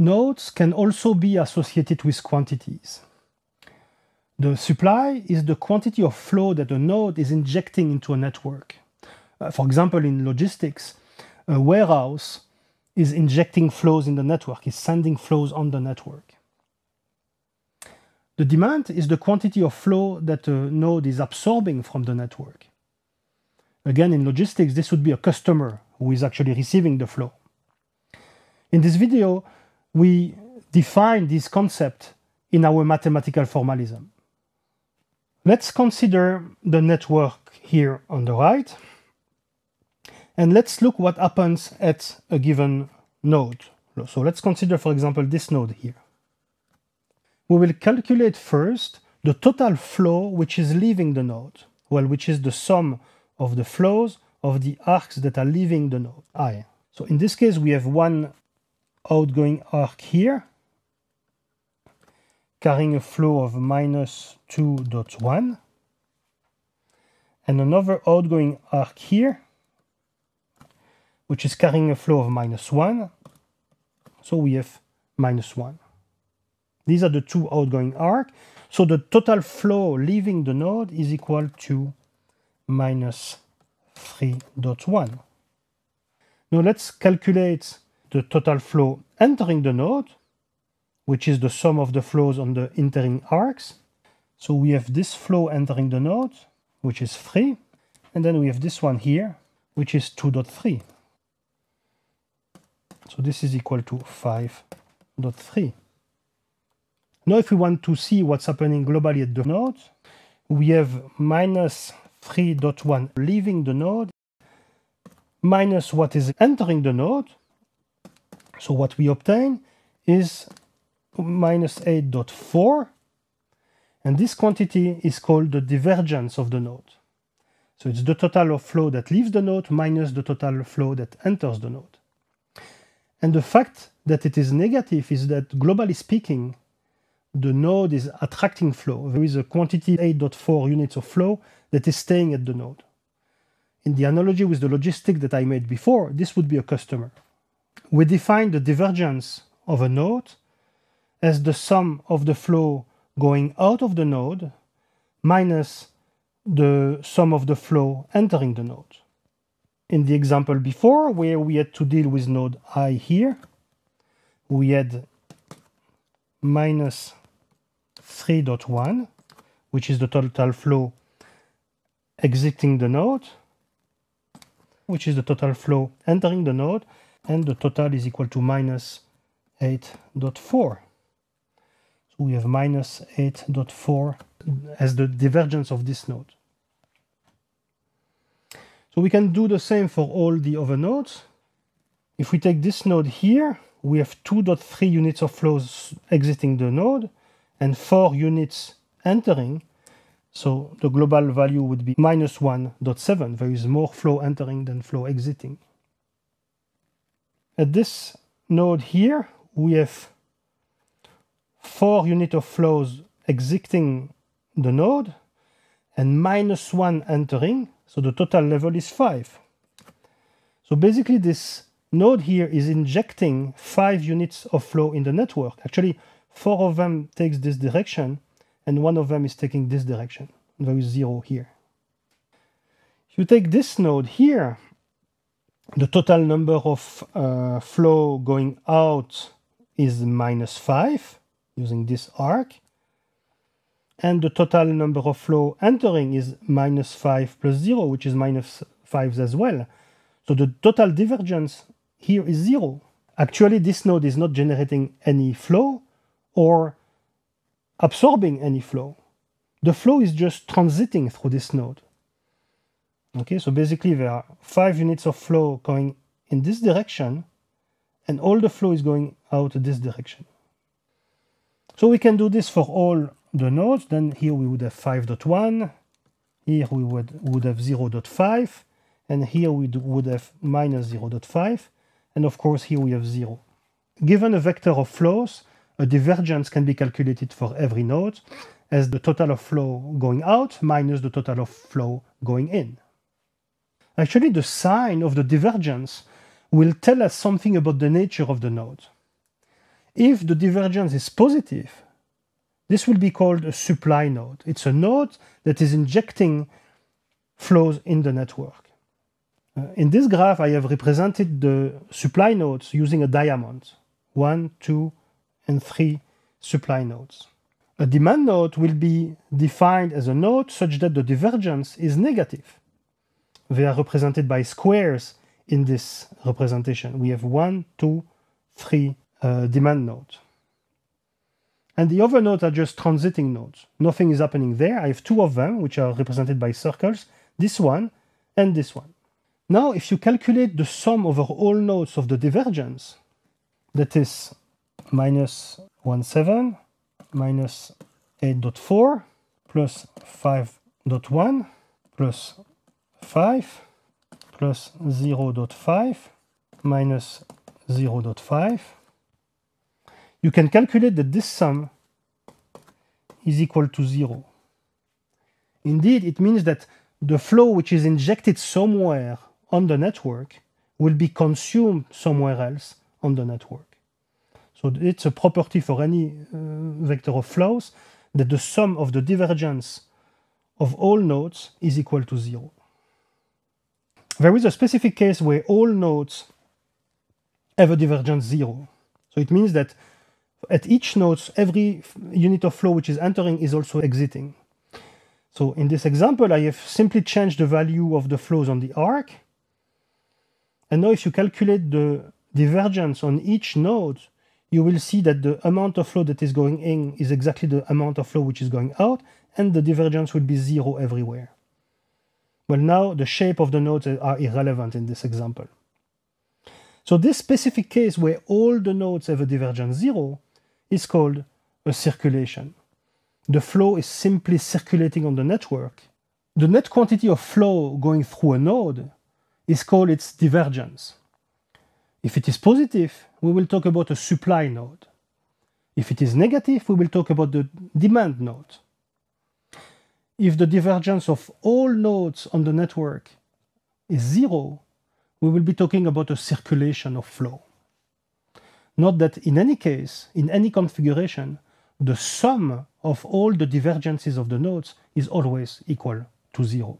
nodes can also be associated with quantities. The supply is the quantity of flow that a node is injecting into a network. Uh, for example, in logistics, a warehouse is injecting flows in the network, is sending flows on the network. The demand is the quantity of flow that a node is absorbing from the network. Again, in logistics, this would be a customer who is actually receiving the flow. In this video, we define this concept in our mathematical formalism. Let's consider the network here on the right, and let's look what happens at a given node. So let's consider, for example, this node here. We will calculate first the total flow which is leaving the node, well, which is the sum of the flows of the arcs that are leaving the node, i. So in this case, we have one outgoing arc here, carrying a flow of minus 2.1, and another outgoing arc here, which is carrying a flow of minus 1, so we have minus 1. These are the two outgoing arcs, so the total flow leaving the node is equal to minus 3.1. Now let's calculate the total flow entering the node, which is the sum of the flows on the entering arcs. So we have this flow entering the node, which is 3. And then we have this one here, which is 2.3. So this is equal to 5.3. Now if we want to see what's happening globally at the node, we have minus 3.1 leaving the node, minus what is entering the node, so what we obtain is minus 8.4 and this quantity is called the divergence of the node. So it's the total of flow that leaves the node minus the total flow that enters the node. And the fact that it is negative is that globally speaking, the node is attracting flow. There is a quantity 8.4 units of flow that is staying at the node. In the analogy with the logistic that I made before, this would be a customer. We define the divergence of a node as the sum of the flow going out of the node minus the sum of the flow entering the node. In the example before, where we had to deal with node i here, we had minus 3.1, which is the total flow exiting the node, which is the total flow entering the node, and the total is equal to minus 8.4. So we have minus 8.4 as the divergence of this node. So we can do the same for all the other nodes. If we take this node here, we have 2.3 units of flows exiting the node and 4 units entering. So the global value would be minus 1.7. There is more flow entering than flow exiting. At this node here, we have four unit of flows exiting the node and minus one entering. So the total level is five. So basically this node here is injecting five units of flow in the network. Actually, four of them takes this direction and one of them is taking this direction. There is zero here. If you take this node here, the total number of uh, flow going out is minus 5 using this arc. And the total number of flow entering is minus 5 plus 0, which is minus 5 as well. So the total divergence here is 0. Actually, this node is not generating any flow or absorbing any flow. The flow is just transiting through this node. Okay, so basically there are five units of flow going in this direction and all the flow is going out this direction. So we can do this for all the nodes. Then here we would have 5.1, here we would, would have 0.5, and here we would have minus 0.5, and of course here we have 0. Given a vector of flows, a divergence can be calculated for every node as the total of flow going out minus the total of flow going in. Actually, the sign of the divergence will tell us something about the nature of the node. If the divergence is positive, this will be called a supply node. It's a node that is injecting flows in the network. Uh, in this graph, I have represented the supply nodes using a diamond. One, two, and three supply nodes. A demand node will be defined as a node such that the divergence is negative. They are represented by squares in this representation. We have one, two, three uh, demand nodes. And the other nodes are just transiting nodes. Nothing is happening there. I have two of them, which are represented by circles, this one and this one. Now, if you calculate the sum over all nodes of the divergence, that is minus 1.7, minus 8.4, plus 5.1, plus 5 plus 0.5 minus 0.5. You can calculate that this sum is equal to 0. Indeed, it means that the flow which is injected somewhere on the network will be consumed somewhere else on the network. So it's a property for any uh, vector of flows that the sum of the divergence of all nodes is equal to zero. There is a specific case where all nodes have a divergence zero. So it means that at each node, every unit of flow which is entering is also exiting. So in this example, I have simply changed the value of the flows on the arc. And now if you calculate the divergence on each node, you will see that the amount of flow that is going in is exactly the amount of flow which is going out, and the divergence will be zero everywhere. Well, now the shape of the nodes are irrelevant in this example. So this specific case where all the nodes have a divergence zero is called a circulation. The flow is simply circulating on the network. The net quantity of flow going through a node is called its divergence. If it is positive, we will talk about a supply node. If it is negative, we will talk about the demand node if the divergence of all nodes on the network is zero, we will be talking about a circulation of flow. Note that in any case, in any configuration, the sum of all the divergences of the nodes is always equal to zero.